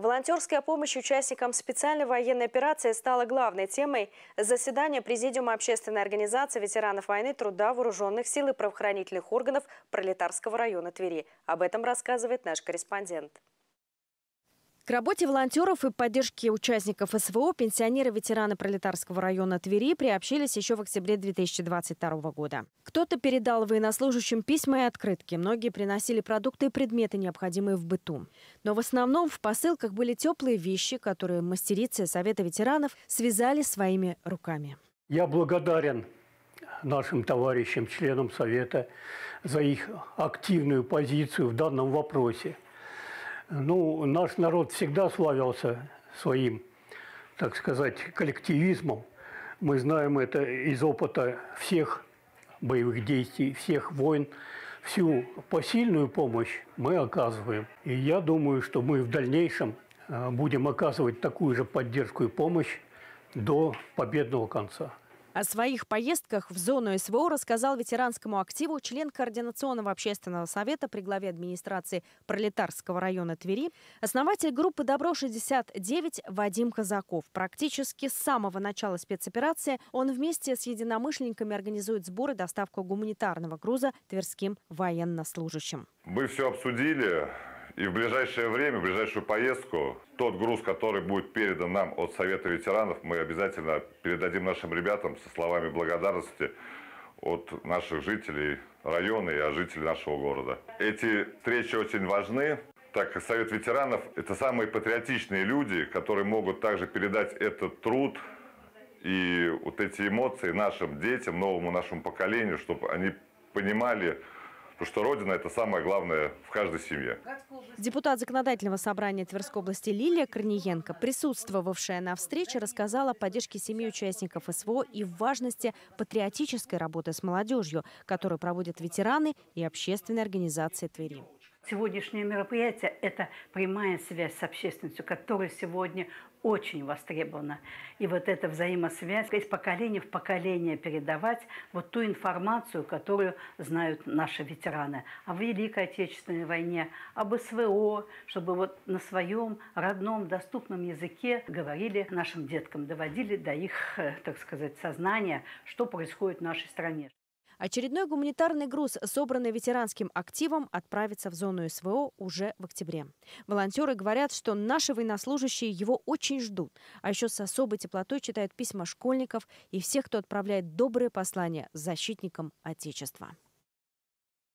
Волонтерская помощь участникам специальной военной операции стала главной темой заседания Президиума общественной организации ветеранов войны, труда, вооруженных сил и правоохранительных органов Пролетарского района Твери. Об этом рассказывает наш корреспондент. К работе волонтеров и поддержке участников СВО пенсионеры-ветераны пролетарского района Твери приобщились еще в октябре 2022 года. Кто-то передал военнослужащим письма и открытки, многие приносили продукты и предметы, необходимые в быту. Но в основном в посылках были теплые вещи, которые мастерицы Совета ветеранов связали своими руками. Я благодарен нашим товарищам, членам Совета за их активную позицию в данном вопросе – ну, наш народ всегда славился своим, так сказать, коллективизмом. Мы знаем это из опыта всех боевых действий, всех войн. Всю посильную помощь мы оказываем. И я думаю, что мы в дальнейшем э, будем оказывать такую же поддержку и помощь до победного конца. О своих поездках в зону СВО рассказал ветеранскому активу член Координационного общественного совета при главе администрации Пролетарского района Твери, основатель группы «Добро-69» Вадим Казаков. Практически с самого начала спецоперации он вместе с единомышленниками организует сбор и доставку гуманитарного груза тверским военнослужащим. Мы все обсудили, и в ближайшее время, в ближайшую поездку, тот груз, который будет передан нам от Совета ветеранов, мы обязательно передадим нашим ребятам со словами благодарности от наших жителей района и от жителей нашего города. Эти встречи очень важны, так как Совет ветеранов – это самые патриотичные люди, которые могут также передать этот труд и вот эти эмоции нашим детям, новому нашему поколению, чтобы они понимали, потому что Родина – это самое главное в каждой семье. Депутат Законодательного собрания Тверской области Лилия Корниенко, присутствовавшая на встрече, рассказала о поддержке семьи участников СВО и важности патриотической работы с молодежью, которую проводят ветераны и общественные организации Твери. Сегодняшнее мероприятие – это прямая связь с общественностью, которая сегодня очень востребована. И вот эта взаимосвязь из поколения в поколение передавать вот ту информацию, которую знают наши ветераны о Великой Отечественной войне, об СВО, чтобы вот на своем родном, доступном языке говорили нашим деткам, доводили до их, э, так сказать, сознания, что происходит в нашей стране. Очередной гуманитарный груз, собранный ветеранским активом, отправится в зону СВО уже в октябре. Волонтеры говорят, что наши военнослужащие его очень ждут. А еще с особой теплотой читают письма школьников и всех, кто отправляет добрые послания защитникам Отечества.